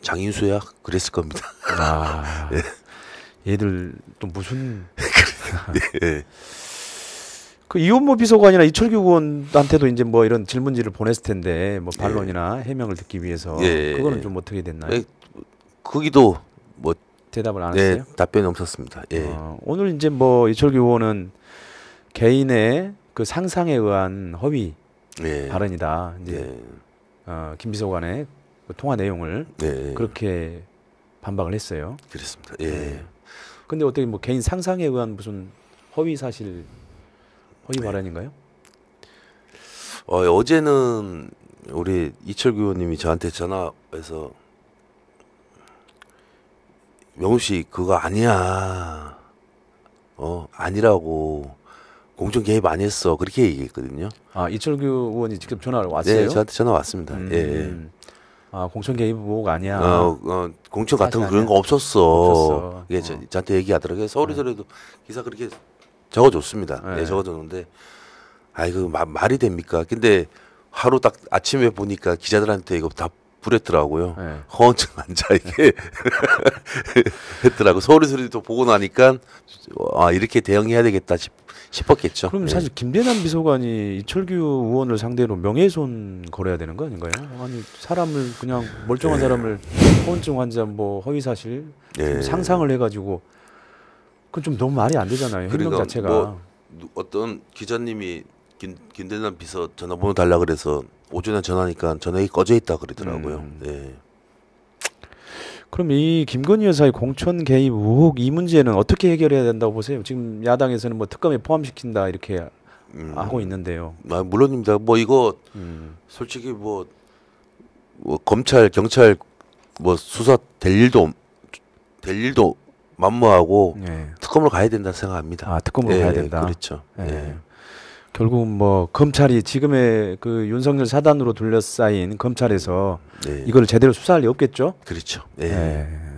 장인수야 그랬을 겁니다. 아, 네. 얘들 또 무슨 네. 그 이혼모 비서관이나 이철규 의원한테도 이제 뭐 이런 질문지를 보냈을 텐데 뭐 반론이나 예. 해명을 듣기 위해서 예. 그거는 좀 어떻게 됐나요? 예. 거기도 뭐 대답을 안 했어요? 답변이 없었습니다. 어, 오늘 이제 뭐 이철규 의원은 개인의 그 상상에 의한 허위 발언이다. 이제 어, 김 비서관의 그 통화 내용을 예. 그렇게 반박을 했어요. 그렇습니다. 예. 네. 근데 어떻게 뭐 개인 상상에 의한 무슨 허위 사실 허위 네. 발언인가요? 어, 어제는 우리 이철규 의원님이 저한테 전화해서 명우 씨 그거 아니야. 어 아니라고 공정 개입 안 했어 그렇게 얘기했거든요. 아 이철규 의원이 직접 전화를 네, 왔어요? 네 저한테 전화 왔습니다. 예, 예. 음. 예. 아 공천 개입 의혹 아니야. 어, 어 공천 같은 거 그런 거 없었어. 없었어. 이게 어. 저한테 얘기하더라고요. 서울에서라도 네. 기사 그렇게 적어줬습니다. 네, 네 적어줬는데 아이 그 말이 됩니까? 근데 하루 딱 아침에 보니까 기자들한테 이거 다 불했더라고요. 네. 허언증 환자 이게 했더라고. 서울의 소리 또 보고 나니까 아 이렇게 대응해야 되겠다 싶, 싶었겠죠. 그럼 네. 사실 김대남 비서관이 이철규 의원을 상대로 명예훼손 걸어야 되는 거 아닌가요? 아니 사람을 그냥 멀쩡한 네. 사람을 허언증 환자 뭐 허위 사실 네. 상상을 해가지고 그건 좀 너무 말이 안 되잖아요. 행동 그러니까 자체가 뭐 어떤 기자님이 김, 김대남 비서 전화번호 달라 그래서 오전에 전화니까 전화기 꺼져 있다 그러더라고요. 음. 네. 그럼 이 김건희 여사의 공천 개입 의혹 이 문제는 어떻게 해결해야 된다고 보세요? 지금 야당에서는 뭐 특검에 포함시킨다 이렇게 음. 하고 있는데요. 아, 물론입니다. 뭐 이거 음. 솔직히 뭐, 뭐 검찰 경찰 뭐 수사 될 일도 될 일도 만무하고 네. 특검으로 가야 된다 생각합니다. 아 특검으로 네, 가야 된다. 그렇죠. 네. 결국 뭐 검찰이 지금의 그 윤석열 사단으로 둘러싸인 검찰에서 네. 이걸 제대로 수사할 리 없겠죠. 그렇죠. 네. 네.